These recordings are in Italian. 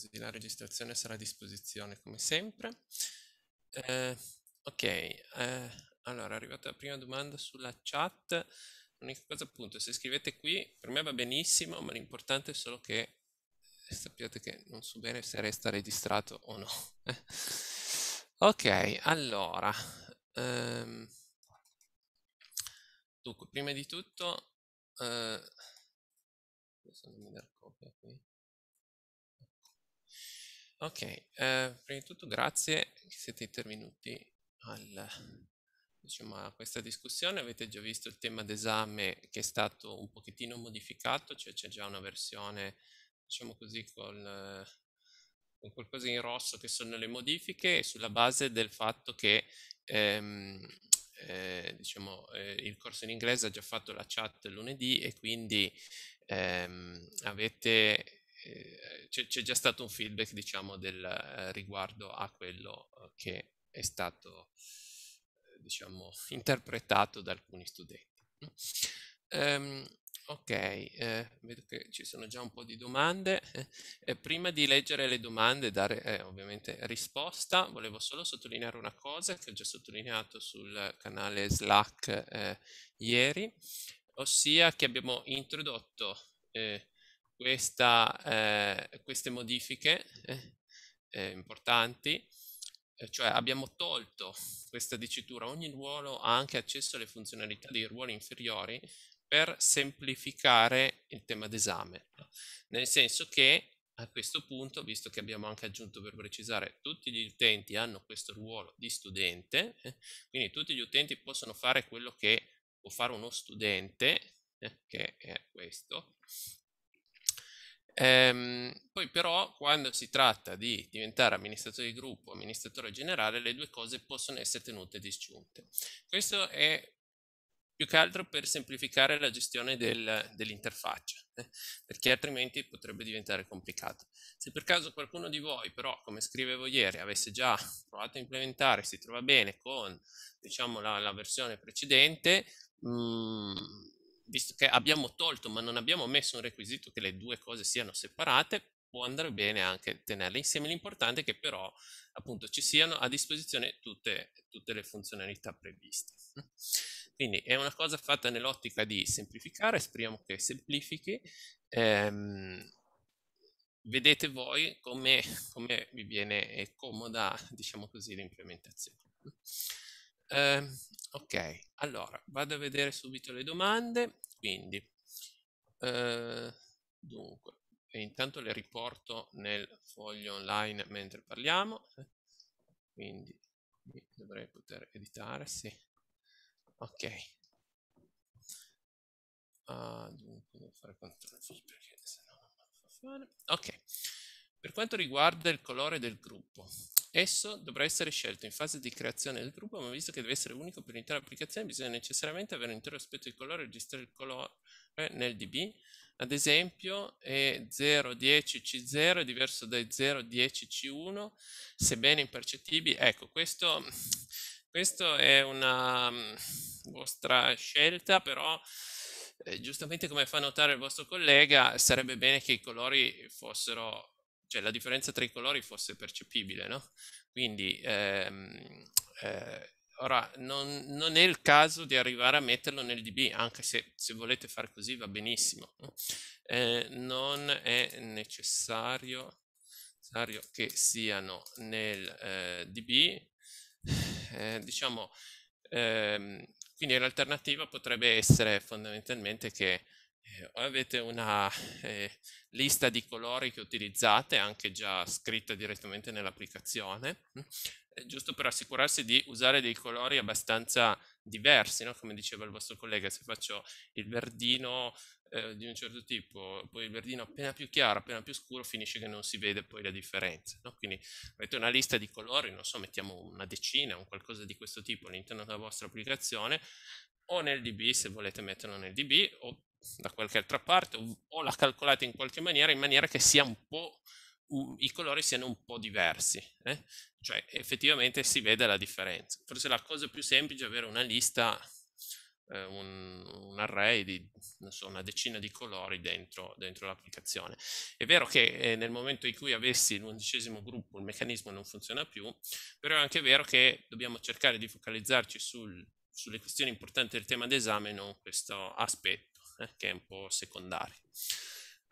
così la registrazione sarà a disposizione come sempre. Eh, ok, eh, allora è arrivata la prima domanda sulla chat. L'unica cosa appunto, se scrivete qui, per me va benissimo, ma l'importante è solo che eh, sappiate che non so bene se resta registrato o no. ok, allora, ehm, dunque, prima di tutto, eh, adesso non mi dà copia qui. Ok, eh, prima di tutto grazie che siete intervenuti al, diciamo, a questa discussione. Avete già visto il tema d'esame che è stato un pochettino modificato, cioè c'è già una versione, diciamo così, con, con qualcosa in rosso che sono le modifiche sulla base del fatto che ehm, eh, diciamo, eh, il corso in inglese ha già fatto la chat lunedì e quindi ehm, avete eh, c'è, c'è, già stato un feedback diciamo del, eh, riguardo a quello eh, che è stato diciamo interpretato da alcuni studenti um, ok eh, vedo che ci sono già un po' di domande eh, prima di leggere le domande e dare eh, ovviamente risposta volevo solo sottolineare una cosa che ho già sottolineato sul canale slack ieri ossia che abbiamo introdotto eh, questa, eh, queste modifiche eh, eh importanti, eh, cioè abbiamo tolto questa dicitura ogni ruolo ha anche accesso alle funzionalità dei ruoli inferiori per semplificare il tema d'esame, nel senso che a questo punto, visto che abbiamo anche aggiunto per precisare, tutti gli utenti hanno questo ruolo di studente, eh, quindi tutti gli utenti possono fare quello che può fare uno studente, eh, che è questo, Ehm, poi però quando si tratta di diventare amministratore di gruppo, amministratore generale, le due cose possono essere tenute disgiunte. Questo è più che altro per semplificare la gestione del, dell'interfaccia, eh? perché altrimenti potrebbe diventare complicato. Se per caso qualcuno di voi però, come scrivevo ieri, avesse già provato a implementare, si trova bene con diciamo, la, la versione precedente, mh, mhmm, visto che abbiamo tolto ma non abbiamo messo un requisito che le due cose siano separate, può andare bene anche tenerle insieme. L'importante è che però appunto ci siano a disposizione tutte, tutte le funzionalità previste. Quindi è una cosa fatta nell'ottica di semplificare, speriamo che semplifichi. Ehm, vedete voi come, come, vi viene comoda, diciamo così, l'implementazione. Ehm, Ok, allora vado a vedere subito le domande, quindi eh, dunque, intanto le riporto nel foglio online mentre parliamo, eh, quindi dovrei poter editare, sì. Ok. Ah, dunque, devo fare control V perché non fa fare. Ok. Per quanto riguarda il colore del gruppo, Esso dovrà essere scelto in fase di creazione del gruppo, ma visto che deve essere unico per l'intera applicazione, bisogna necessariamente avere un intero aspetto di colore e registrare il colore nel DB. Ad esempio, è 010C0 è diverso da 010C1, sebbene impercettibili. Ecco, questo, questo è una mm, vostra scelta, però eh, giustamente come fa notare il vostro collega, sarebbe bene che i colori fossero cioè la differenza tra i colori fosse percepibile, no? Quindi ehm, eh, ora non, non, è il caso di arrivare a metterlo nel DB, anche se se volete fare così va benissimo. Eh, non è necessario, necessario, che siano nel eh, DB, eh, diciamo, ehm, quindi l'alternativa potrebbe essere fondamentalmente che eh, o avete una eh, lista di colori che utilizzate, anche già scritta direttamente nell'applicazione, eh, giusto per assicurarsi di usare dei colori abbastanza diversi, no? come diceva il vostro collega, se faccio il verdino eh, di un certo tipo, poi il verdino appena più chiaro, appena più scuro, finisce che non si vede poi la differenza. No? Quindi avete una lista di colori, non so, mettiamo una decina, un qualcosa di questo tipo all'interno della vostra applicazione, o nel DB se volete metterlo nel DB, o da qualche altra parte o la calcolate in qualche maniera in maniera che sia un po' i colori siano un po' diversi, eh? cioè effettivamente si vede la differenza. Forse la cosa più semplice è avere una lista, eh, un, un, array di so, una decina di colori dentro, dentro l'applicazione. È vero che eh, nel momento in cui avessi l'undicesimo gruppo il meccanismo non funziona più, però è anche vero che dobbiamo cercare di focalizzarci sul, sulle questioni importanti del tema d'esame, non questo aspetto eh, che è un po' secondario.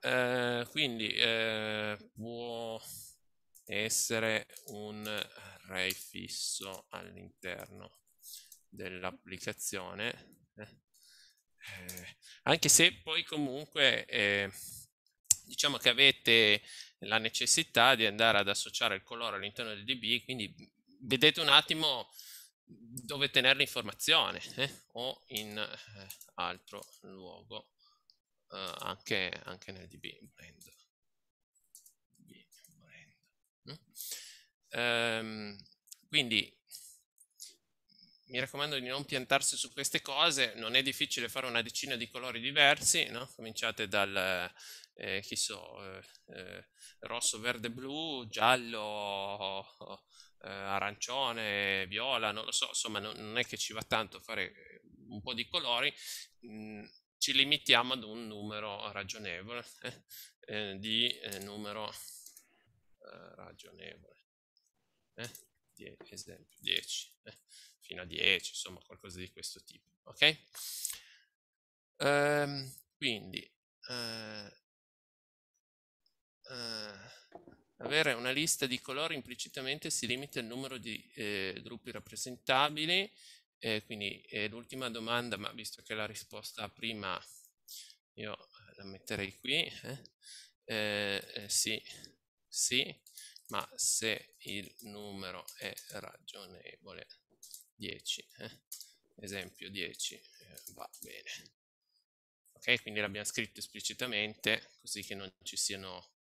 Eh, quindi eh, può essere un array fisso all'interno dell'applicazione, eh. Eh, anche se poi comunque eh, diciamo che avete la necessità di andare ad associare il colore all'interno del DB, quindi vedete un attimo dove tenere l'informazione eh? o in eh, altro luogo eh, anche, anche, nel db brand, DB brand. Mm. Ehm, quindi mi raccomando di non piantarsi su queste cose non è difficile fare una decina di colori diversi no? cominciate dal eh, eh, so, eh, rosso, verde, blu, giallo eh, arancione, viola, non lo so, insomma non, non, è che ci va tanto fare eh, un po' di colori, mh, mm, ci limitiamo ad un numero ragionevole, eh, di eh, numero eh, ragionevole, eh, die, esempio 10, fino a 10, insomma qualcosa di questo tipo, ok? Ehm, quindi, Uh, avere una lista di colori implicitamente si limita al numero di eh, gruppi rappresentabili, eh, quindi eh, l'ultima domanda, ma visto che la risposta prima io la metterei qui, eh, eh, eh, sì, sì, ma se il numero è ragionevole 10, esempio 10, va bene. Ok, quindi l'abbiamo scritto esplicitamente così che non ci siano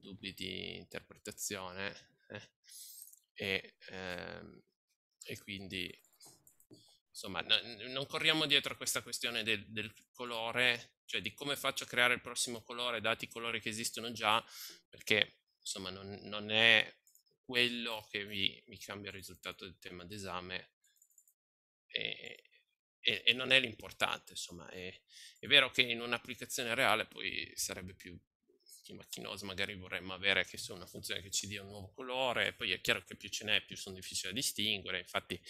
dubbi di interpretazione eh, e, ehm, e, quindi insomma no, non corriamo dietro a questa questione del, del, colore cioè di come faccio a creare il prossimo colore dati i colori che esistono già perché insomma non, non è quello che mi, mi, cambia il risultato del tema d'esame e, e, e non è l'importante insomma è, è vero che in un'applicazione reale poi sarebbe più schema chinoso magari vorremmo avere che so, una funzione che ci dia un nuovo colore, poi è chiaro che più ce n'è più sono difficili da distinguere, infatti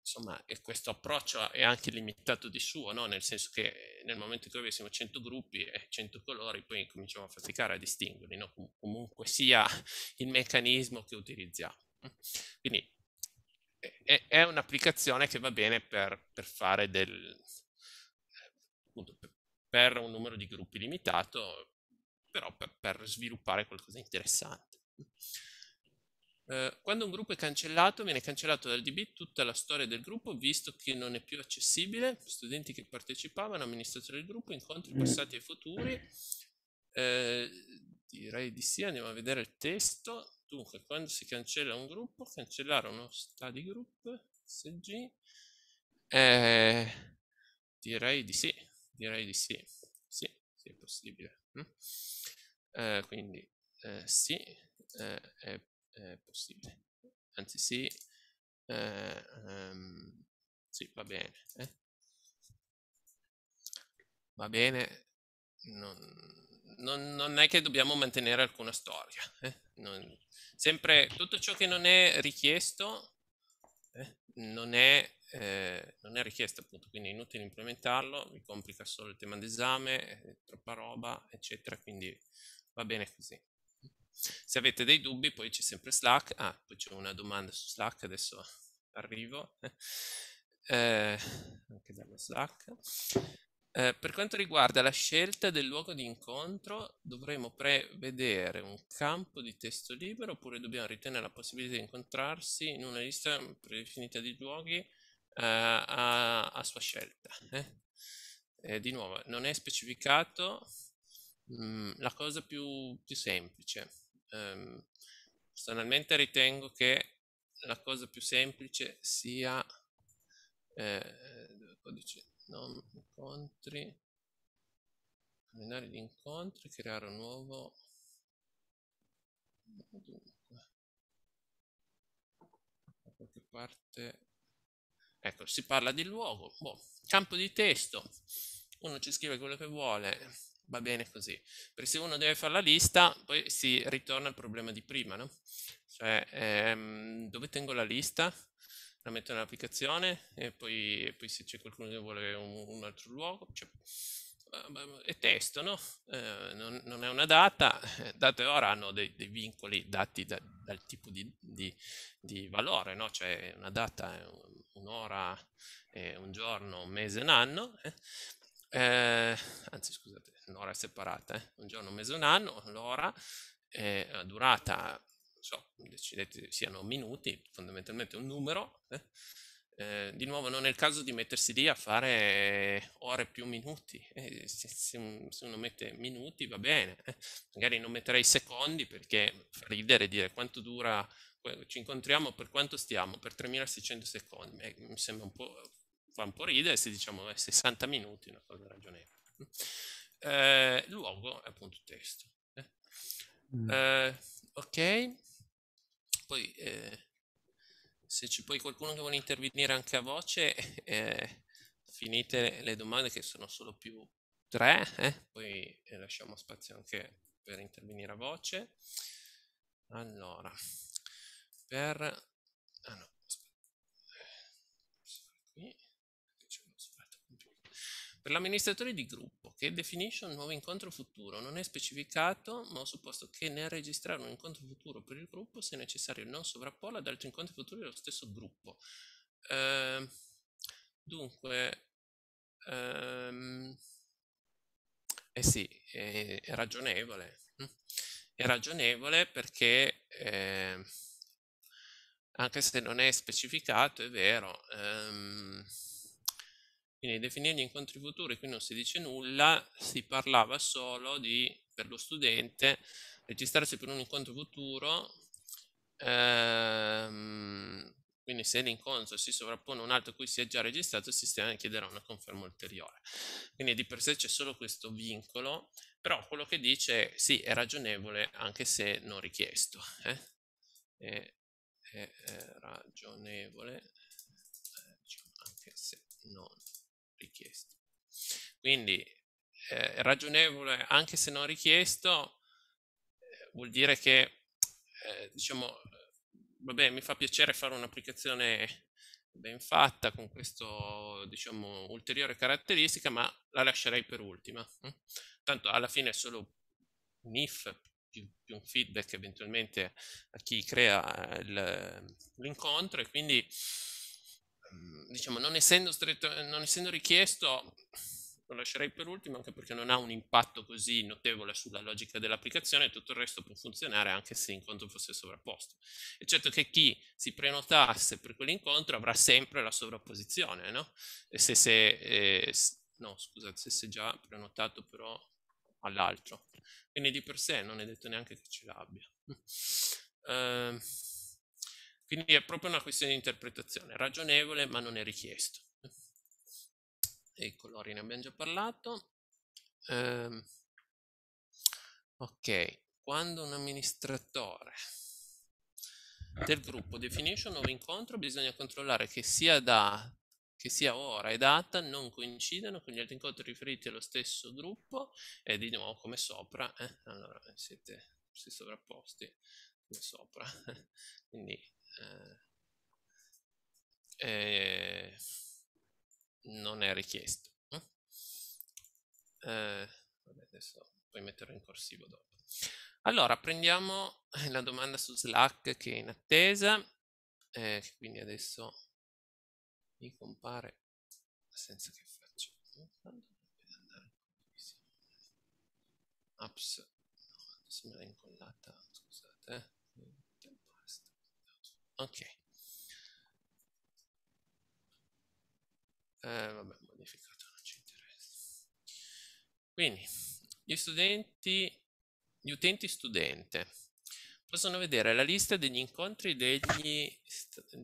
insomma questo approccio è anche limitato di suo, no? nel senso che eh, nel momento in cui avessimo 100 gruppi e 100 colori poi cominciamo a faticare a distinguerli, no? Com- comunque sia il meccanismo che utilizziamo. Quindi è, è un'applicazione che va bene per, per fare del... appunto per, per un numero di gruppi limitato, però per, per sviluppare qualcosa di interessante. Eh, quando un gruppo è cancellato, viene cancellato dal DB tutta la storia del gruppo, visto che non è più accessibile, studenti che partecipavano, amministratori del gruppo, incontri mm. passati e futuri. Eh, direi di sì, andiamo a vedere il testo. Dunque, quando si cancella un gruppo, cancellare uno study group, SG, eh, direi di sì, direi di sì, sì, sì è possibile. Mm? eh, quindi eh, sì eh, è, è, possibile anzi sì um, sì va bene eh. va bene non, non, non, è che dobbiamo mantenere alcuna storia eh. non, sempre tutto ciò che non è richiesto non è, eh, non è, richiesto appunto, quindi è inutile implementarlo, mi complica solo il tema d'esame, troppa roba, eccetera, quindi va bene così. Se avete dei dubbi, poi c'è sempre Slack. Ah, poi c'è una domanda su Slack, adesso arrivo. Eh, anche dallo Slack. Eh, per quanto riguarda la scelta del luogo di incontro, dovremo prevedere un campo di testo libero oppure dobbiamo ritenere la possibilità di incontrarsi in una lista predefinita di luoghi eh, a, a, sua scelta. Eh? eh di nuovo, non è specificato Mhmm, la cosa più, più semplice. Um, personalmente ritengo che la cosa più semplice sia eh, codice non incontri calendario di incontri creare un nuovo dunque da qualche parte ecco si parla di luogo boh. campo di testo uno ci scrive quello che vuole va bene così. Perché se uno deve fare la lista, poi si ritorna al problema di prima, no? Cioè, ehm, dove tengo la lista? La metto nell'applicazione e poi, poi se c'è qualcuno che vuole un, un altro luogo, cioè, ehm, ehm, è testo, no? Eh, non, non, è una data, eh, date ora hanno dei, dei vincoli dati da, dal tipo di, di, di, valore, no? Cioè una data è un'ora, un giorno, un mese, un anno, eh? eh, anzi scusate, un'ora è separata, eh? un giorno, un mese, un anno, l'ora, eh, la durata, non so, decidete siano minuti, fondamentalmente un numero, eh. eh, di nuovo non è il caso di mettersi lì a fare ore più minuti, eh, se, se, se, uno mette minuti va bene, eh. magari non metterei secondi perché fa ridere dire quanto dura, ci incontriamo per quanto stiamo, per 3600 secondi, eh, mi sembra un po' fa un po' ridere se diciamo 60 minuti una cosa ragionevole. Eh, luogo è appunto testo. Eh. Mm. Eh, ok, poi eh, se c'è poi qualcuno che vuole intervenire anche a voce, eh, finite le domande che sono solo più tre, poi lasciamo spazio anche per intervenire a voce. Allora, per Per l'amministratore di gruppo che definisce un nuovo incontro futuro non è specificato, ma ho supposto che nel registrare un incontro futuro per il gruppo sia necessario non sovrapporlo ad altri incontri futuri dello stesso gruppo. Eh, dunque, ehm, eh sì, è, è, ragionevole. Hm? È ragionevole perché eh, anche se non è specificato, è vero. Ehm, quindi definire gli incontri futuri, qui non si dice nulla, si parlava solo di, per lo studente, registrarsi per un incontro futuro, ehm, quindi se l'incontro si sovrappone a un altro cui si è già registrato, il sistema chiederà una conferma ulteriore. Quindi di per sé c'è solo questo vincolo, però quello che dice sì, è ragionevole anche se non richiesto. Eh? è, è ragionevole eh, anche se non richiesti. Quindi eh, ragionevole, anche se non richiesto, eh, vuol dire che, eh, diciamo, eh, vabbè, mi fa piacere fare un'applicazione ben fatta con questa, diciamo, ulteriore caratteristica, ma la lascerei per ultima. Mm? Tanto alla fine è solo un if più, più un feedback eventualmente a chi crea eh, l'incontro e quindi Mhmm, diciamo, non essendo, stretto, non essendo richiesto, lo lascerei per ultimo anche perché non ha un impatto così notevole sulla logica dell'applicazione, e tutto il resto può funzionare anche se l'incontro fosse sovrapposto. E certo che chi si prenotasse per quell'incontro avrà sempre la sovrapposizione, no? E se, se, eh, no, scusate, se si è già prenotato però all'altro. Quindi di per sé non è detto neanche che ce l'abbia. Uh, Quindi è proprio una questione di interpretazione, ragionevole ma non è richiesto. E i colori ne abbiamo già parlato. Um, ok, quando un amministratore del gruppo definisce un nuovo incontro bisogna controllare che sia, da, che sia ora e data non coincidano con gli altri incontri riferiti allo stesso gruppo e di nuovo come sopra, eh? allora siete si sovrapposti come sopra, quindi eh, eh, non è richiesto. Eh? eh, vabbè, adesso poi metterò in corsivo dopo. Allora, prendiamo la domanda su Slack che è in attesa, eh, quindi adesso mi compare senza che faccia apps no, se me l'ha incollata scusate eh. Ok. Eh, vabbè, modificato non ci interessa. Quindi, gli studenti, gli utenti studente possono vedere la lista degli incontri degli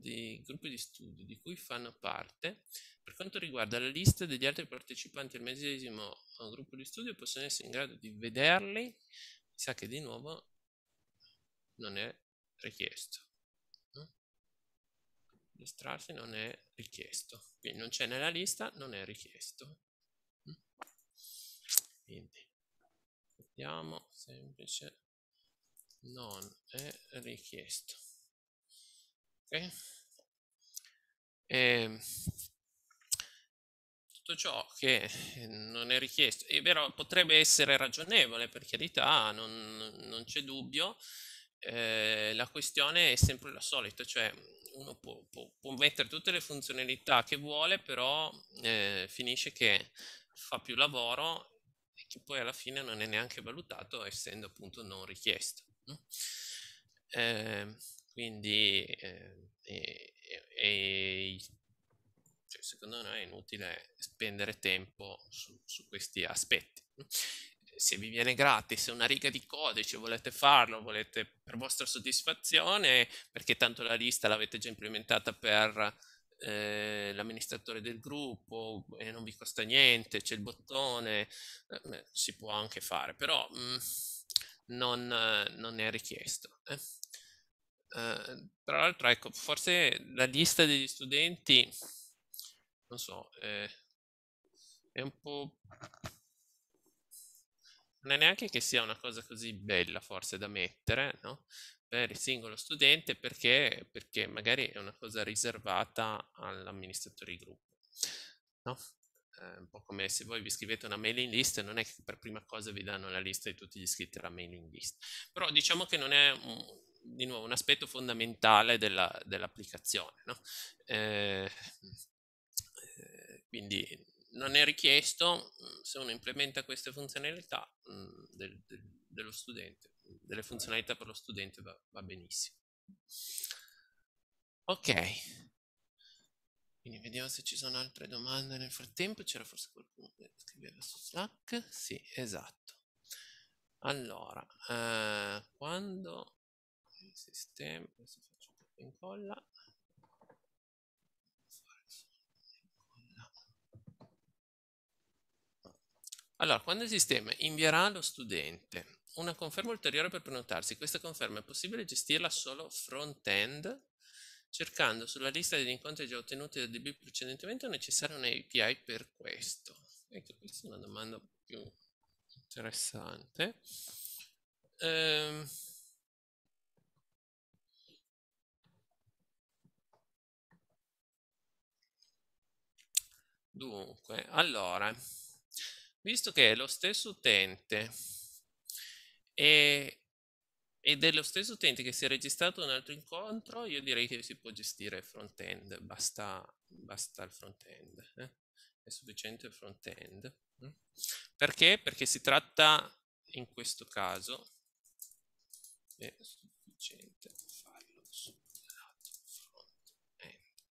di gruppi di studio di cui fanno parte. Per quanto riguarda la lista degli altri partecipanti al medesimo eh, gruppo di studio, possono essere in grado di vederli. Mi sa che di nuovo non è richiesto. Distrarsi non è richiesto. Quindi non c'è nella lista, non è richiesto. Mm. Quindi, vediamo, semplice, non è richiesto. Ok? E, ehm, tutto ciò che non è richiesto, è vero, potrebbe essere ragionevole, per carità, non, non c'è dubbio, eh, la questione è sempre la solita, cioè uno può, può, può mettere tutte le funzionalità che vuole, però eh, finisce che fa più lavoro e che poi alla fine non è neanche valutato essendo appunto non richiesto. Eh, quindi eh, e, e, cioè, secondo noi è inutile spendere tempo su, su questi aspetti se vi viene gratis una riga di codice, volete farlo, volete per vostra soddisfazione, perché tanto la lista l'avete già implementata per eh, l'amministratore del gruppo e non vi costa niente, c'è il bottone, eh, si può anche fare, però mh, mm, non, non, è richiesto. Eh. eh. tra l'altro, ecco, forse la lista degli studenti, non so, eh, è un po' non è neanche che sia una cosa così bella forse da mettere no? per il singolo studente perché, perché, magari è una cosa riservata all'amministratore di gruppo. No? Eh, un po' come se voi vi scrivete una mailing list, non è che per prima cosa vi danno la lista di tutti gli iscritti alla mailing list, però diciamo che non è un, di nuovo un aspetto fondamentale della, dell'applicazione. No? Eh, quindi non è richiesto mm, se uno implementa queste funzionalità mh, mm, del, del, dello studente, delle funzionalità per lo studente va, va benissimo. Ok, quindi vediamo se ci sono altre domande nel frattempo. C'era forse qualcuno che scriveva su Slack? Sì, esatto. Allora, eh, quando il sistema, adesso faccio un po' incolla, Allora, quando il sistema invierà allo studente una conferma ulteriore per prenotarsi, questa conferma è possibile gestirla solo front-end cercando sulla lista degli incontri già ottenuti da DB precedentemente o è un API per questo. Ecco, questa è una domanda più interessante. Ehm... Dunque, allora, visto che è lo stesso utente e, ed è lo stesso utente che si è registrato un altro incontro, io direi che si può gestire il front-end, basta, basta, il front-end, eh? è sufficiente il front-end. Mm. Perché? Perché si tratta, in questo caso, è sufficiente farlo sul lato front-end.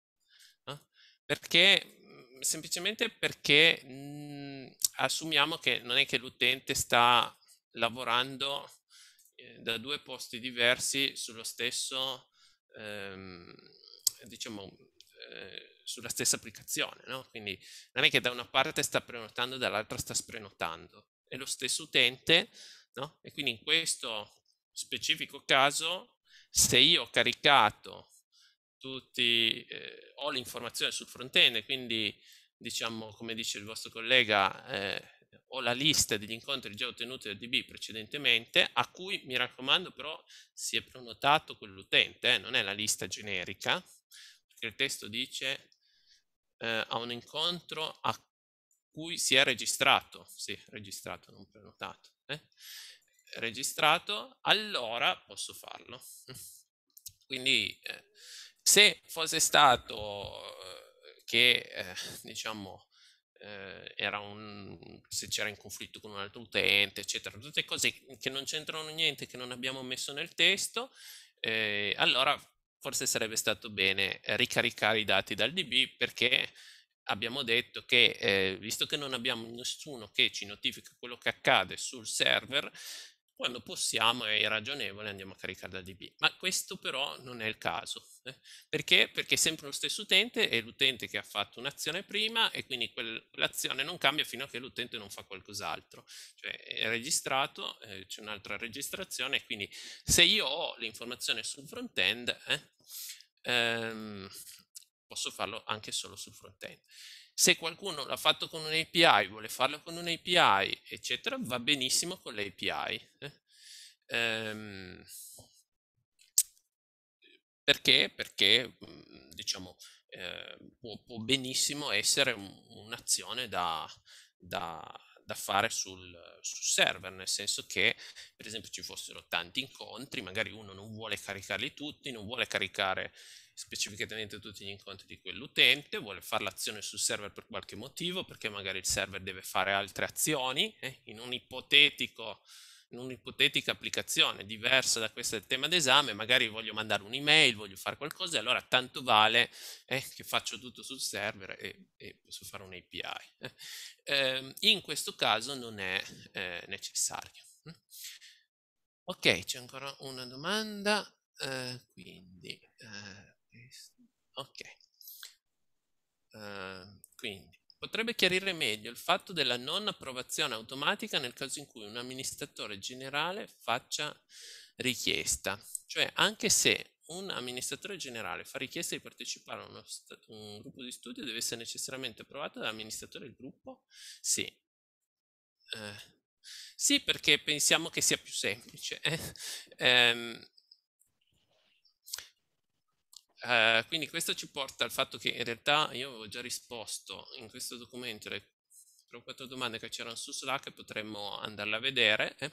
Eh? Perché? Mm, semplicemente perché... Mh, mm, assumiamo che non è che l'utente sta lavorando eh, da due posti diversi sullo stesso, ehm, diciamo, eh, sulla stessa applicazione, no? Quindi non è che da una parte sta prenotando, dall'altra sta sprenotando, è lo stesso utente, no? E quindi in questo specifico caso, se io ho caricato tutti, eh, ho l'informazione sul front-end, quindi diciamo, come dice il vostro collega, eh, ho la lista degli incontri già ottenuti dal DB precedentemente, a cui mi raccomando però si è prenotato quell'utente, eh, non è la lista generica, perché il testo dice eh, a un incontro a cui si è registrato, sì, registrato, non prenotato, eh? registrato, allora posso farlo. Quindi eh, se fosse stato che eh, diciamo eh, era un, se c'era in conflitto con un altro utente, eccetera, tutte cose che non c'entrano niente, che non abbiamo messo nel testo, eh, allora forse sarebbe stato bene ricaricare i dati dal DB perché abbiamo detto che eh, visto che non abbiamo nessuno che ci notifica quello che accade sul server, quando possiamo è ragionevole andiamo a caricare da DB, ma questo però non è il caso. Eh. Perché? Perché è sempre lo stesso utente, è l'utente che ha fatto un'azione prima e quindi quell'azione non cambia fino a che l'utente non fa qualcos'altro. Cioè è registrato, eh, c'è un'altra registrazione, quindi se io ho l'informazione sul front-end, eh, ehm, posso farlo anche solo sul front-end. Se qualcuno l'ha fatto con un'API, vuole farlo con un'API, eccetera, va benissimo con l'API. Eh? Ehm, perché? Perché, mm, diciamo, eh, può, può, benissimo essere un'azione da, da, da fare sul, sul, server, nel senso che per esempio ci fossero tanti incontri, magari uno non vuole caricarli tutti, non vuole caricare specificatamente tutti gli incontri di quell'utente, vuole fare l'azione sul server per qualche motivo, perché magari il server deve fare altre azioni, eh, in, un in un'ipotetica applicazione diversa da questa del tema d'esame, magari voglio mandare un'email, voglio fare qualcosa, e allora tanto vale eh, che faccio tutto sul server e, e posso fare un API. Eh, ehm, in questo caso non è eh, necessario. Mm. Ok, c'è ancora una domanda, eh, quindi... Eh, Ok. Uh, quindi potrebbe chiarire meglio il fatto della non approvazione automatica nel caso in cui un amministratore generale faccia richiesta, cioè anche se un amministratore generale fa richiesta di partecipare a un gruppo di studio deve essere necessariamente approvato dall'amministratore del gruppo? Sì. Eh, sì, perché pensiamo che sia più semplice. Eh? Eh, eh, quindi questo ci porta al fatto che in realtà io avevo già risposto in questo documento le 3 o 4 domande che c'erano su Slack, potremmo andarla a vedere. Eh.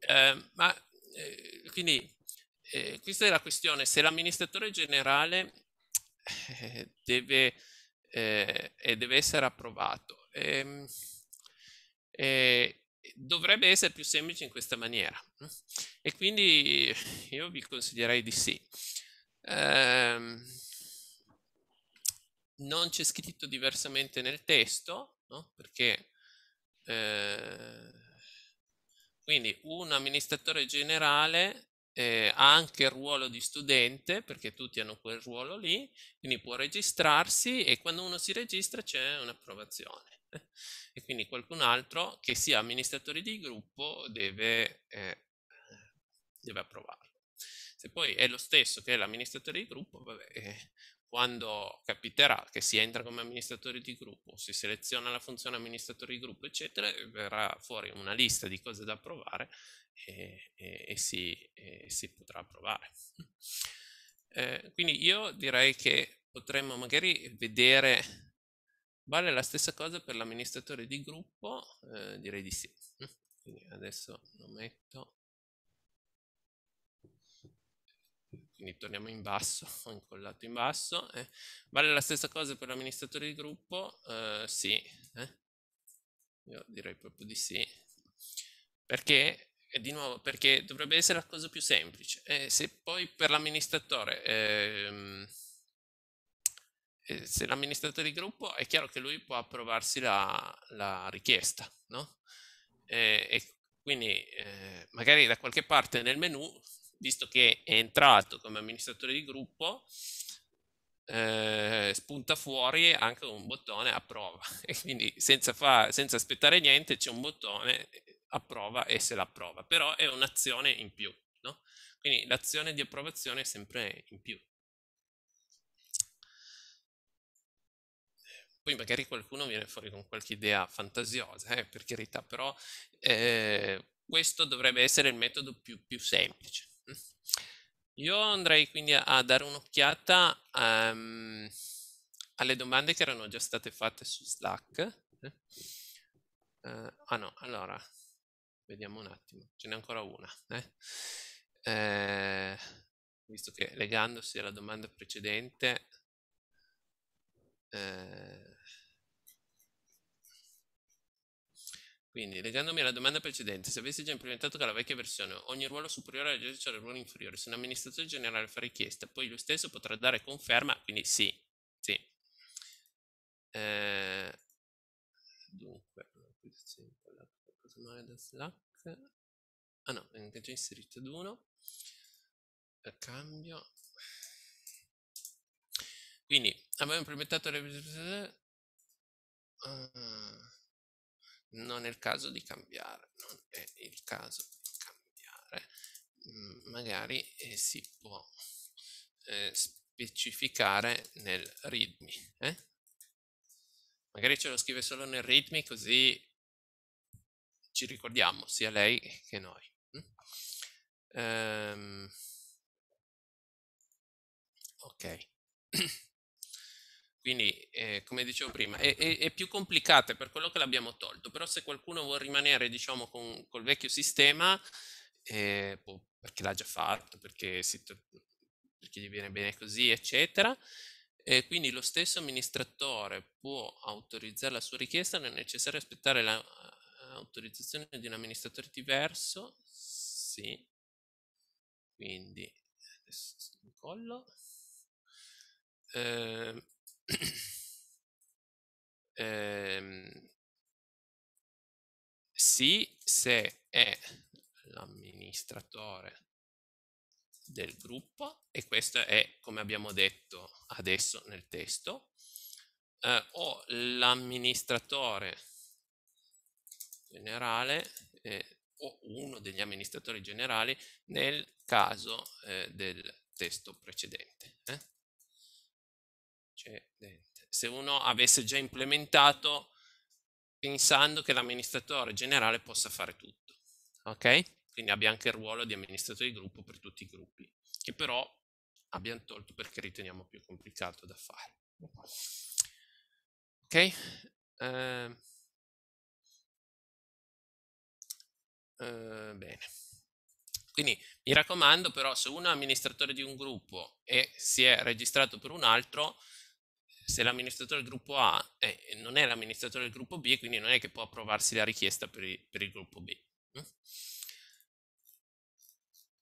Eh, ma eh, quindi eh, questa è la questione, se l'amministratore generale eh, deve, deve, essere approvato. Ehm, dovrebbe essere più semplice in questa maniera e quindi io vi consiglierei di sì. Ehm, non c'è scritto diversamente nel testo, no? perché eh, quindi un amministratore generale eh, ha anche il ruolo di studente, perché tutti hanno quel ruolo lì, quindi può registrarsi e quando uno si registra c'è un'approvazione. E quindi qualcun altro che sia amministratore di gruppo deve, eh, deve approvarlo. Se poi è lo stesso che l'amministratore di gruppo, vabbè, eh, quando capiterà che si entra come amministratore di gruppo, si seleziona la funzione amministratore di gruppo, eccetera, verrà fuori una lista di cose da provare e, e, e, si, e si, potrà provare. Eh, quindi io direi che potremmo magari vedere Vale la stessa cosa per l'amministratore di gruppo? Eh, direi di sì. Quindi adesso lo metto quindi torniamo in basso, ho incollato in basso. Eh. Vale la stessa cosa per l'amministratore di gruppo? Eh, sì, eh. io direi proprio di sì. Perché, di nuovo, perché dovrebbe essere la cosa più semplice. Eh, se poi per l'amministratore... Ehm, eh, se l'amministratore di gruppo è chiaro che lui può approvarsi la, la richiesta, no? E, e quindi eh, magari da qualche parte nel menu visto che è entrato come amministratore di gruppo, eh, spunta fuori anche un bottone approva. E quindi senza, fa, senza aspettare niente c'è un bottone approva e se l'approva. Però è un'azione in più. No? Quindi l'azione di approvazione è sempre in più. Poi magari qualcuno viene fuori con qualche idea fantasiosa, eh, per carità, però eh, questo dovrebbe essere il metodo più, più semplice. Io andrei quindi a dare un'occhiata um, alle domande che erano già state fatte su Slack. Uh, ah no, allora, vediamo un attimo, ce n'è ancora una. Eh? Eh, visto che legandosi alla domanda precedente... Eh, Quindi, legandomi alla domanda precedente, se avessi già implementato con la vecchia versione ogni ruolo superiore all'esercito del ruolo inferiore, se un amministratore generale fa richiesta, poi lui stesso potrà dare conferma, quindi sì, sì. Eh, dunque, questo è qualcosa male da Slack. Ah no, è già inserito ad 1. Cambio. Quindi, abbiamo implementato le... Ah eh, non è il caso di cambiare, non è il caso di cambiare. Mm, magari eh, si può eh, specificare nel readme. Eh? Magari ce lo scrive solo nel readme così ci ricordiamo sia lei che noi. Mm? Um, ok. Quindi, eh, come dicevo prima, è, è, è, più complicata per quello che l'abbiamo tolto, però se qualcuno vuole rimanere, diciamo, con, col vecchio sistema, eh, boh, perché l'ha già fatto, perché, si, perché, gli viene bene così, eccetera, e eh, quindi lo stesso amministratore può autorizzare la sua richiesta, non è necessario aspettare l'autorizzazione la, eh, di un amministratore diverso, sì, quindi, adesso incollo, eh, eh, sì se è l'amministratore del gruppo e questo è come abbiamo detto adesso nel testo eh, o l'amministratore generale eh, o uno degli amministratori generali nel caso eh, del testo precedente. Eh? precedente. Cioè, se uno avesse già implementato pensando che l'amministratore generale possa fare tutto, ok? Quindi abbia anche il ruolo di amministratore di gruppo per tutti i gruppi, che però abbiamo tolto perché riteniamo più complicato da fare. Ok? Eh, eh, bene. Quindi mi raccomando però se uno è amministratore di un gruppo e si è registrato per un altro, se l'amministratore del gruppo A è, non è l'amministratore del gruppo B, quindi non è che può approvarsi la richiesta per il, per il gruppo B. Mm?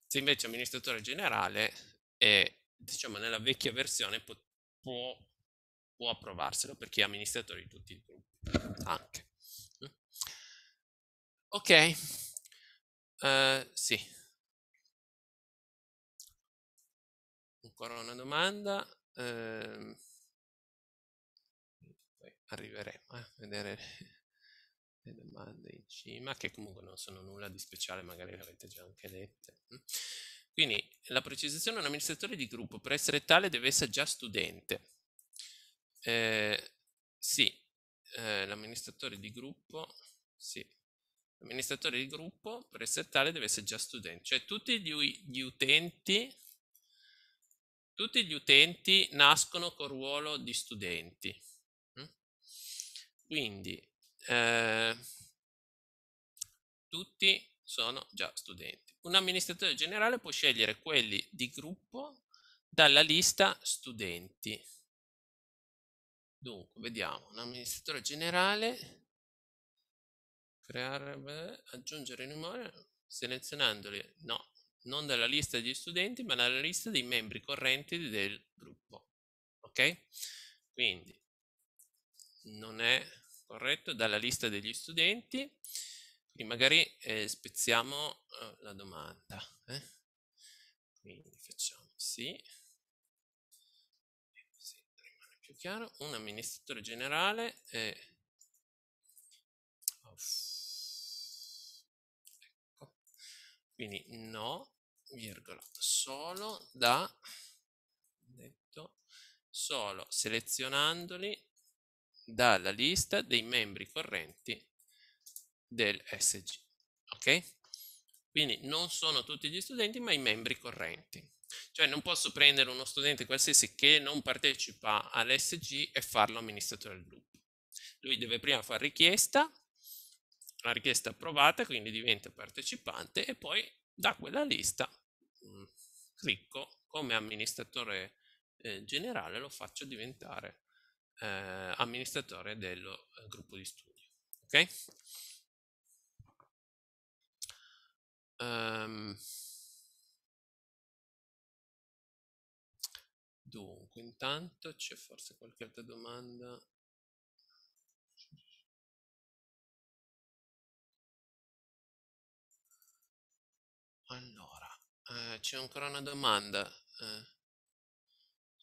Se invece amministratore generale è, diciamo, nella vecchia versione può, può, può approvarselo perché è amministratore di tutti i gruppi anche. Mm? Ok, uh, sì. Ancora una domanda. Uh arriveremo eh, a vedere le domande in cima, che comunque non sono nulla di speciale, magari le avete già anche lette. Mm. Quindi la precisazione è un amministratore di gruppo, per essere tale deve essere già studente. Eh, sì, eh, l'amministratore di gruppo, sì. L'amministratore di gruppo, per essere tale, deve essere già studente. Cioè tutti gli, gli utenti, tutti gli utenti nascono col ruolo di studenti. Quindi eh, tutti sono già studenti. Un amministratore generale può scegliere quelli di gruppo dalla lista studenti. Dunque, vediamo, un amministratore generale, creare, aggiungere i numeri, selezionandoli, no, non dalla lista degli studenti, ma dalla lista dei membri correnti del gruppo. Ok? Quindi, non è corretto, dalla lista degli studenti. Quindi magari eh, spezziamo eh, la domanda. Eh? Quindi facciamo sì, così rimane più chiaro, un amministratore generale e... Ecco. Quindi no, virgola, solo da, detto, solo selezionandoli dalla lista dei membri correnti del SG. Ok? Quindi non sono tutti gli studenti, ma i membri correnti. Cioè non posso prendere uno studente qualsiasi che non partecipa all'SG e farlo amministratore del gruppo. Lui deve prima fare richiesta, la richiesta approvata, quindi diventa partecipante e poi da quella lista mh, mm, clicco come amministratore eh, generale, lo faccio diventare eh, amministratore del eh, gruppo di studio. Okay? Um, dunque, intanto c'è forse qualche altra domanda. Allora, eh, c'è ancora una domanda. Eh.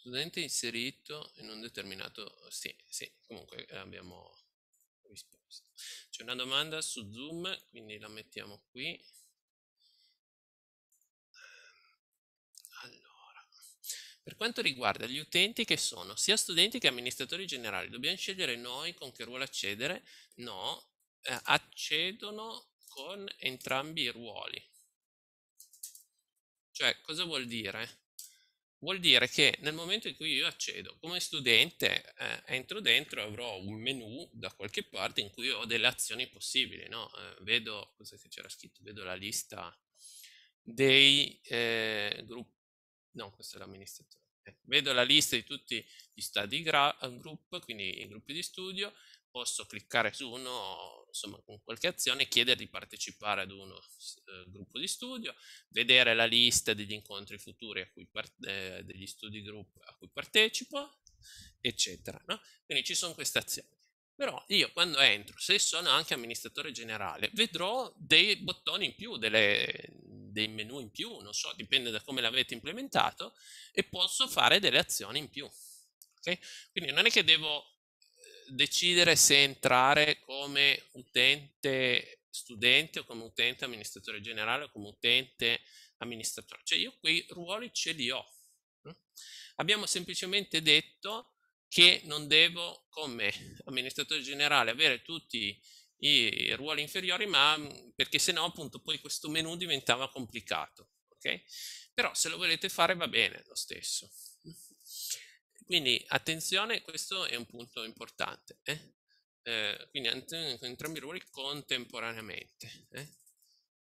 Studente inserito in un determinato... Sì, sì, comunque eh, abbiamo risposto. C'è una domanda su Zoom, quindi la mettiamo qui. Allora, per quanto riguarda gli utenti che sono sia studenti che amministratori generali, dobbiamo scegliere noi con che ruolo accedere? No, eh, accedono con entrambi i ruoli. Cioè, cosa vuol dire? Vuol dire che nel momento in cui io accedo come studente, eh, entro dentro e avrò un menu da qualche parte in cui ho delle azioni possibili. No? Eh, vedo, cos'è che c'era scritto? Vedo la lista dei eh, gruppi. No, questo è l'amministratore. Eh, vedo la lista di tutti gli study group, quindi i gruppi di studio, posso cliccare su uno, insomma, con qualche azione chiedere di partecipare ad uno eh, gruppo di studio, vedere la lista degli incontri futuri a cui eh, degli studi group a cui partecipo, eccetera. No? Quindi ci sono queste azioni. Però io quando entro, se sono anche amministratore generale, vedrò dei bottoni in più, delle, dei menu in più, non so, dipende da come l'avete implementato, e posso fare delle azioni in più. Okay? Quindi non è che devo decidere se entrare come utente studente o come utente amministratore generale o come utente amministratore. Cioè io quei ruoli ce li ho. Mm. Abbiamo semplicemente detto che non devo come amministratore generale avere tutti i ruoli inferiori, ma mm, perché sennò appunto poi questo menu diventava complicato. Okay? Però se lo volete fare va bene lo stesso. Quindi attenzione, questo è un punto importante. Eh? Eh, quindi entrambi i ruoli contemporaneamente. Eh?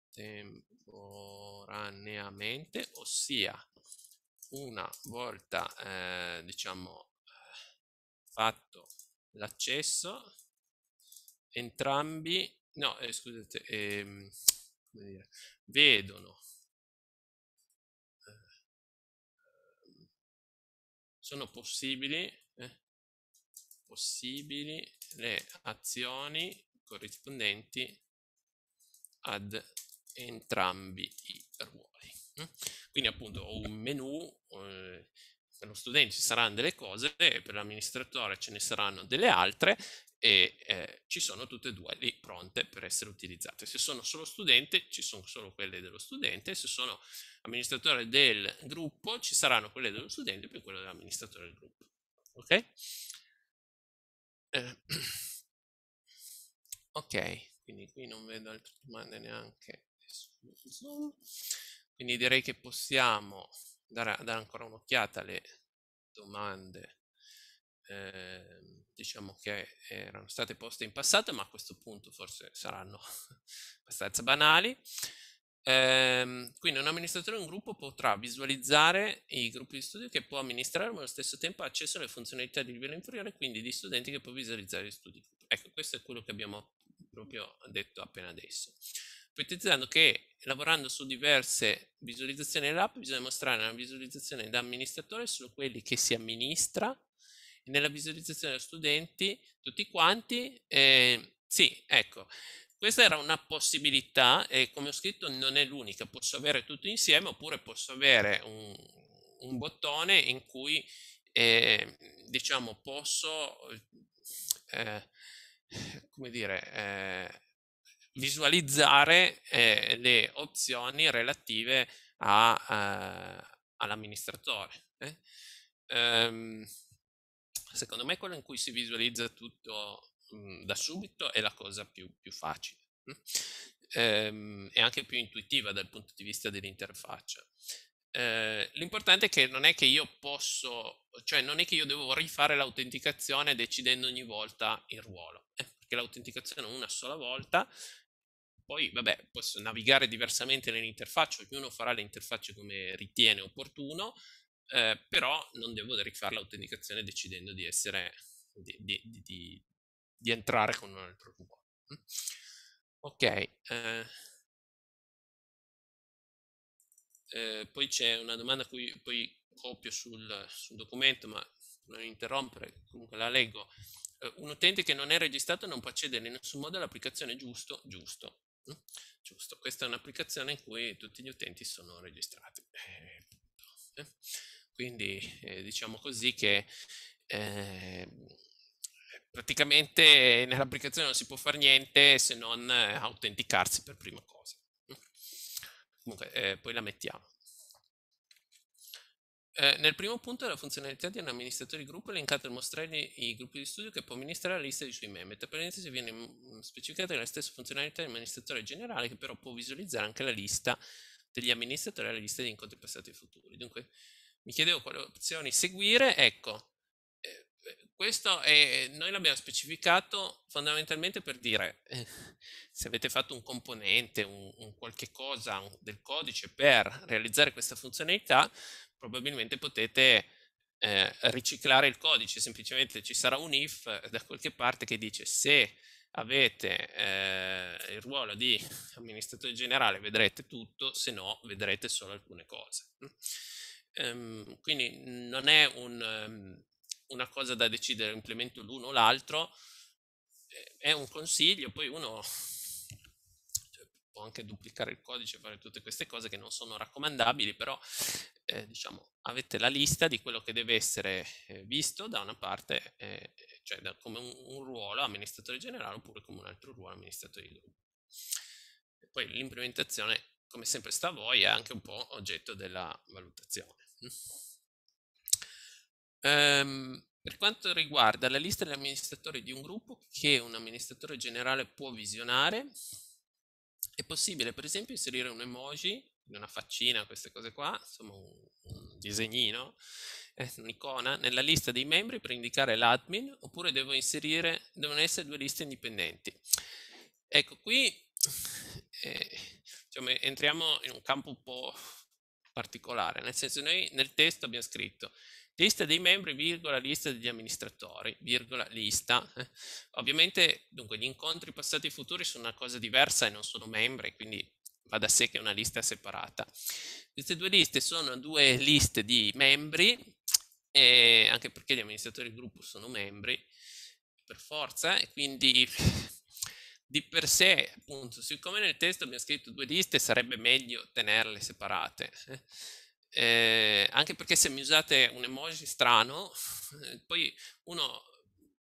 Temporaneamente, ossia una volta eh, diciamo fatto l'accesso, entrambi, no, eh, scusate, ehm, vedono sono possibili, eh, possibili le azioni corrispondenti ad entrambi i ruoli. Eh? Quindi appunto ho un menu, eh, per lo studente ci saranno delle cose, per l'amministratore ce ne saranno delle altre e eh, ci sono tutte e due lì pronte per essere utilizzate. Se sono solo studente, ci sono solo quelle dello studente, se sono amministratore del gruppo, ci saranno quelle dello studente più quelle dell'amministratore del gruppo. Ok? Eh. Ok, quindi qui non vedo altre domande neanche su Zoom. Quindi direi che possiamo dare, dare ancora un'occhiata alle domande eh, diciamo che erano state poste in passato, ma a questo punto forse saranno abbastanza banali. Ehm, quindi un amministratore in un gruppo potrà visualizzare i gruppi di studio che può amministrare, ma allo stesso tempo ha accesso alle funzionalità di livello inferiore, quindi di studenti che può visualizzare gli studi. Ecco, questo è quello che abbiamo proprio detto appena adesso. Ipotizzando che lavorando su diverse visualizzazioni dell'app bisogna mostrare una visualizzazione da amministratore solo quelli che si amministra nella visualizzazione degli studenti, tutti quanti, eh, sì, ecco, questa era una possibilità e come ho scritto non è l'unica, posso avere tutto insieme oppure posso avere un, un bottone in cui eh, diciamo posso, eh, come dire, eh, visualizzare eh, le opzioni relative eh, all'amministratore. Um, secondo me quella in cui si visualizza tutto mh, mhmm, da subito è la cosa più, più facile ehm, e anche più intuitiva dal punto di vista dell'interfaccia. Ehm, l'importante è che non è che io posso, cioè non è che io devo rifare l'autenticazione decidendo ogni volta il ruolo, eh, perché l'autenticazione una sola volta poi vabbè, posso navigare diversamente nell'interfaccia, ognuno farà le interfacce come ritiene opportuno, eh, però non devo rifare l'autenticazione decidendo di essere di, di, di, di entrare con un altro profumo. Mm. Ok, eh, eh, poi c'è una domanda cui poi copio sul, sul, documento, ma non interrompere, comunque la leggo. Eh, un utente che non è registrato non può accedere in nessun modo all'applicazione giusto, giusto. Mm, giusto, questa è un'applicazione in cui tutti gli utenti sono registrati. Eh, eh. Quindi eh, diciamo così che eh, praticamente nell'applicazione non si può fare niente se non eh, autenticarsi per prima cosa. Mm. Comunque, eh, poi la mettiamo. Eh, nel primo punto la funzionalità di un amministratore di gruppo è elencato il mostrare i gruppi di studio che può amministrare la lista dei suoi membri. Tra parentesi viene mm, specificata la stessa funzionalità dell'amministratore generale che però può visualizzare anche la lista degli amministratori e la lista di incontri passati e futuri. Dunque mi chiedevo quali opzioni seguire, ecco, eh, questo è, noi l'abbiamo specificato fondamentalmente per dire eh, se avete fatto un componente, un, un qualche cosa un, del codice per realizzare questa funzionalità, probabilmente potete eh, riciclare il codice, semplicemente ci sarà un if da qualche parte che dice se avete eh, il ruolo di amministratore generale vedrete tutto, se no vedrete solo alcune cose. Um, quindi non è un, um, una cosa da decidere, implemento l'uno o l'altro, eh, è un consiglio, poi uno cioè, può anche duplicare il codice, e fare tutte queste cose che non sono raccomandabili, però eh, diciamo, avete la lista di quello che deve essere eh, visto da una parte, eh, cioè da, come un, un, ruolo amministratore generale oppure come un altro ruolo amministratore di gruppo. Poi l'implementazione, come sempre sta a voi, è anche un po' oggetto della valutazione. Um, per quanto riguarda la lista degli amministratori di un gruppo che un amministratore generale può visionare, è possibile per esempio inserire un emoji, una faccina, queste cose qua, insomma un, un disegnino, eh, un'icona, nella lista dei membri per indicare l'admin, oppure devo inserire, devono essere due liste indipendenti. Ecco, qui eh, diciamo, entriamo in un campo un po' particolare, nel senso noi nel testo abbiamo scritto lista dei membri, virgola, lista degli amministratori, virgola, lista. Eh. Ovviamente, dunque, gli incontri passati e futuri sono una cosa diversa e non sono membri, quindi va da sé che è una lista separata. Queste due liste sono due liste di membri, eh, anche perché gli amministratori del gruppo sono membri, per forza, e quindi di per sé, appunto, siccome nel testo mi ha scritto due liste, sarebbe meglio tenerle separate. Eh, anche perché se mi usate un emoji strano, poi uno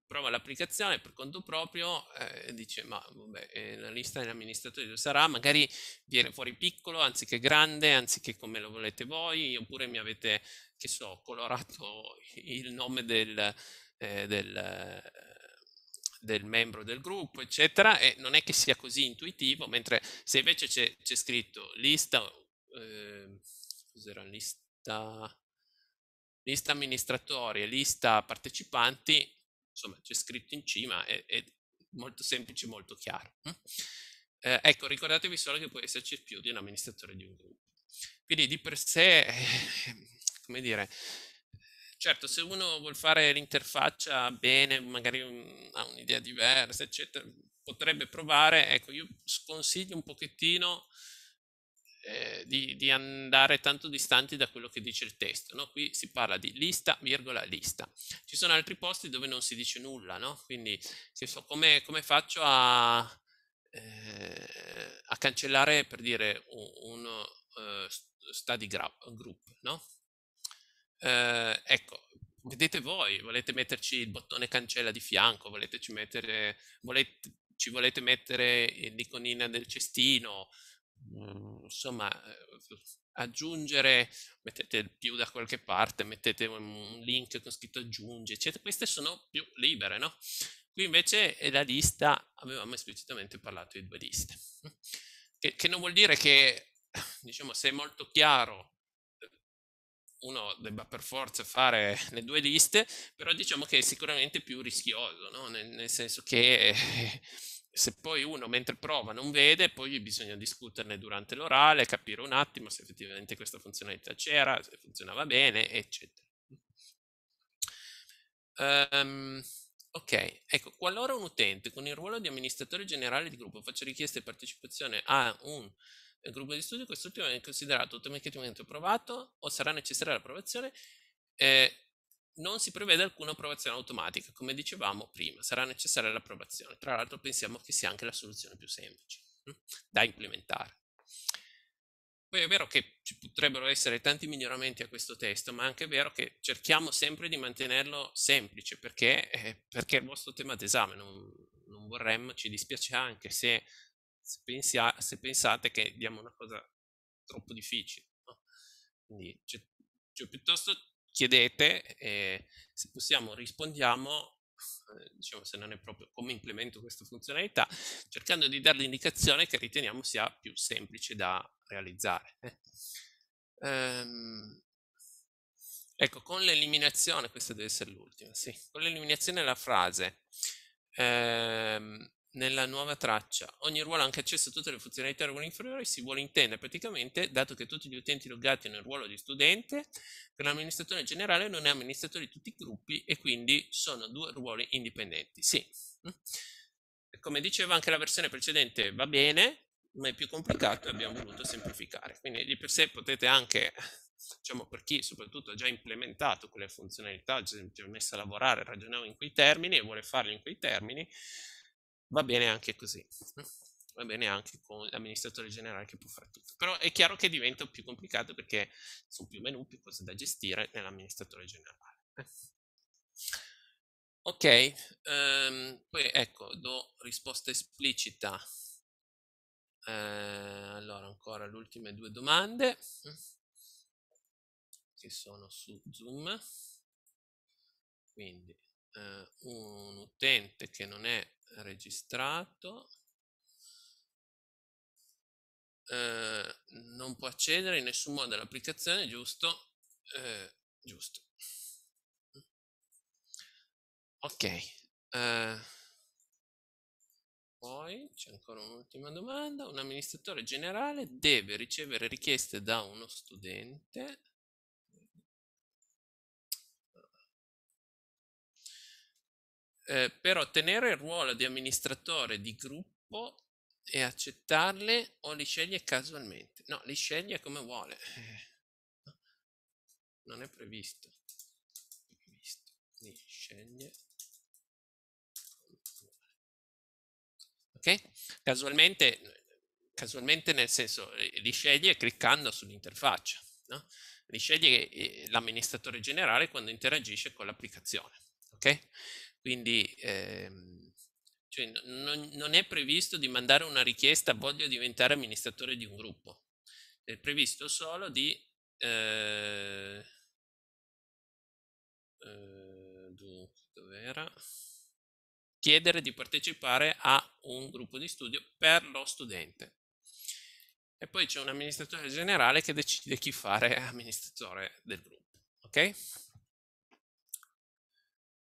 prova l'applicazione per conto proprio eh, e dice ma vabbè, eh, la lista degli amministratori lo sarà, magari viene fuori piccolo anziché grande, anziché come lo volete voi, oppure mi avete, che so, colorato il nome del, eh, del del membro del gruppo, eccetera, e non è che sia così intuitivo, mentre se invece c'è, c'è scritto lista, eh, cos'era, lista, lista amministratori e lista partecipanti, insomma c'è scritto in cima, è, è molto semplice, molto chiaro. Hm? Eh, ecco, ricordatevi solo che può esserci più di un amministratore di un gruppo. Quindi di per sé, eh, come dire, Certo, se uno vuole fare l'interfaccia bene, magari un, ha un'idea diversa, eccetera, potrebbe provare, ecco, io sconsiglio un pochettino eh, di, di, andare tanto distanti da quello che dice il testo, no? Qui si parla di lista, virgola, lista. Ci sono altri posti dove non si dice nulla, no? Quindi, so, come, come faccio a, eh, a cancellare, per dire, un, un uh, eh, study group, no? Eh, ecco, vedete voi, volete metterci il bottone cancella di fianco, volete ci, mettere, volete, ci volete mettere eh, l'iconina del cestino, mm, insomma eh, aggiungere, mettete il più da qualche parte, mettete un link con scritto aggiungi, eccetera. Queste sono più libere, no? Qui invece è la lista, avevamo esplicitamente parlato di due liste, che, che non vuol dire che, diciamo, se è molto chiaro uno debba per forza fare le due liste, però diciamo che è sicuramente più rischioso, no? nel, nel, senso che eh, se poi uno mentre prova non vede, poi bisogna discuterne durante l'orale, capire un attimo se effettivamente questa funzionalità c'era, se funzionava bene, eccetera. Um, ok, ecco, qualora un utente con il ruolo di amministratore generale di gruppo faccia richiesta di partecipazione a un del gruppo di studio, quest'ultimo è considerato automaticamente approvato o sarà necessaria l'approvazione. Eh, non si prevede alcuna approvazione automatica, come dicevamo prima, sarà necessaria l'approvazione. Tra l'altro pensiamo che sia anche la soluzione più semplice hm, da implementare. Poi è vero che ci potrebbero essere tanti miglioramenti a questo testo, ma è anche vero che cerchiamo sempre di mantenerlo semplice, perché, eh, perché è il vostro tema d'esame, non, non vorremmo, ci dispiace anche se se, pensia, se pensate che diamo una cosa troppo difficile. No? Quindi, cioè, cioè, piuttosto chiedete e se possiamo rispondiamo, eh, diciamo se non è proprio come implemento questa funzionalità, cercando di dare l'indicazione che riteniamo sia più semplice da realizzare. Eh. Ehm, ecco, con l'eliminazione, questa deve essere l'ultima, sì, con l'eliminazione della frase, ehm, nella nuova traccia. Ogni ruolo ha anche accesso a tutte le funzionalità del ruolo inferiore, si vuole intendere praticamente, dato che tutti gli utenti logati il ruolo di studente, che l'amministratore generale non è amministratore di tutti i gruppi e quindi sono due ruoli indipendenti. Sì, come diceva anche la versione precedente va bene, ma è più complicato e abbiamo voluto semplificare. Quindi di per sé potete anche diciamo per chi soprattutto ha già implementato quelle funzionalità, già messo a lavorare, ragionava in quei termini e vuole farli in quei termini, va bene anche così, va bene anche con l'amministratore generale che può fare tutto, però è chiaro che diventa più complicato perché sono più menu, più cose da gestire nell'amministratore generale. Ok, um, poi ecco, do risposta esplicita. Eh, allora, ancora le ultime due domande che sono su Zoom. Quindi eh, un utente che non è registrato eh, non può accedere in nessun modo all'applicazione, giusto? Eh, giusto. Ok. Eh, poi c'è ancora un'ultima domanda. Un amministratore generale deve ricevere richieste da uno studente eh, però tenere il ruolo di amministratore di gruppo e accettarle o li sceglie casualmente? No, li sceglie come vuole. Eh, non è previsto. previsto. Li sceglie Ok? Casualmente, casualmente nel senso, eh, li sceglie cliccando sull'interfaccia. No? Li sceglie eh, l'amministratore generale quando interagisce con l'applicazione. Ok? Quindi ehm, cioè, non, non, è previsto di mandare una richiesta voglio diventare amministratore di un gruppo, è previsto solo di... Eh, eh, dunque, dov'era? Chiedere di partecipare a un gruppo di studio per lo studente. E poi c'è un amministratore generale che decide chi fare amministratore del gruppo. Ok?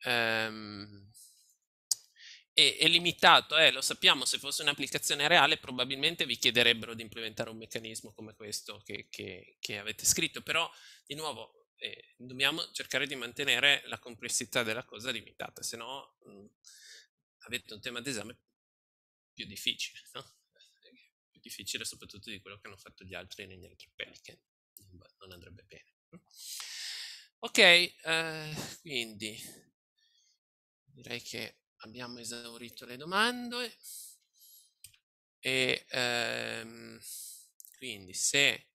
ehm, è, è, limitato, eh, lo sappiamo, se fosse un'applicazione reale probabilmente vi chiederebbero di implementare un meccanismo come questo che, che, che avete scritto, però di nuovo eh, dobbiamo cercare di mantenere la complessità della cosa limitata, se no mh, mm, avete un tema d'esame più difficile, no? più difficile soprattutto di quello che hanno fatto gli altri negli altri che non andrebbe bene. Ok, eh, quindi direi che abbiamo esaurito le domande e ehm, quindi se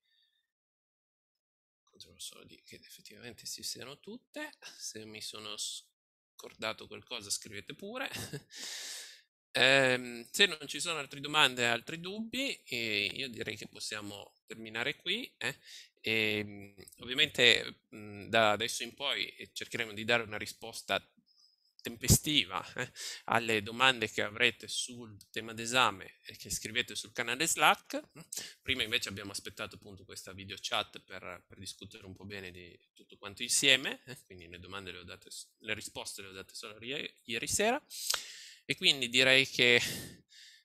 controllo solo di che effettivamente si siano tutte se mi sono scordato qualcosa scrivete pure ehm, se non ci sono altre domande altri dubbi eh, io direi che possiamo terminare qui eh. e, ehm, ovviamente mh, mhmm, da adesso in poi eh, cercheremo di dare una risposta tempestiva eh, alle domande che avrete sul tema d'esame e che scrivete sul canale Slack. Prima invece abbiamo aspettato appunto questa video chat per, per discutere un po' bene di tutto quanto insieme, eh, quindi le domande le ho date, le risposte le ho date solo ieri sera e quindi direi che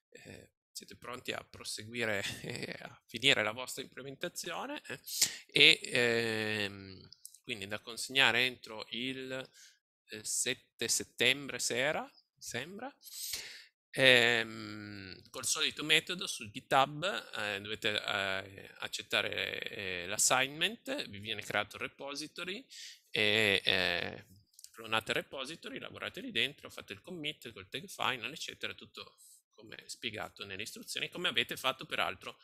eh, siete pronti a proseguire e a finire la vostra implementazione eh, e ehm, quindi da consegnare entro il 7 eh, settembre sera, sembra, ehm, col solito metodo su GitHub eh, dovete eh, accettare eh, l'assignment, vi viene creato il repository e eh, clonate il repository, lavorate lì dentro, fate il commit col tag final, eccetera, tutto come spiegato nelle istruzioni, come avete fatto peraltro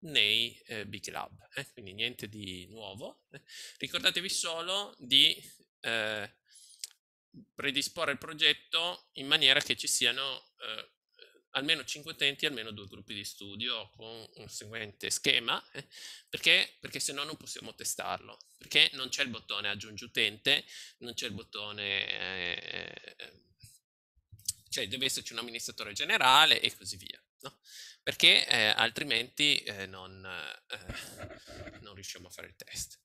nei eh, Big Lab. Eh? Quindi niente di nuovo. Eh. Ricordatevi solo di eh, predisporre il progetto in maniera che ci siano eh, almeno 5 utenti e almeno due gruppi di studio con un seguente schema, eh, perché, perché se no non possiamo testarlo, perché non c'è il bottone aggiungi utente, non c'è il bottone, eh, eh cioè deve esserci un amministratore generale e così via. No? Perché eh, altrimenti eh, non, non riusciamo a fare il test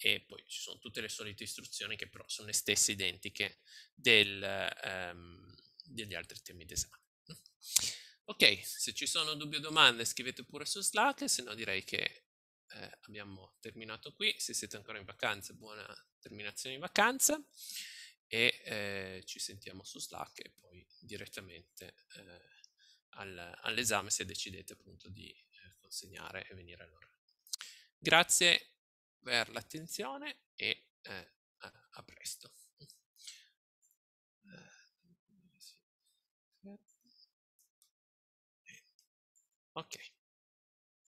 e poi ci sono tutte le solite istruzioni che però sono le stesse identiche del, ehm, degli altri temi d'esame. Ok, se ci sono dubbi o domande scrivete pure su Slack, se no direi che eh, abbiamo terminato qui. Se siete ancora in vacanza, buona terminazione di vacanza e eh, ci sentiamo su Slack e poi direttamente eh, al, all'esame se decidete appunto di eh, consegnare e venire all'ora. Grazie per l'attenzione e eh, a presto. Eh, ok.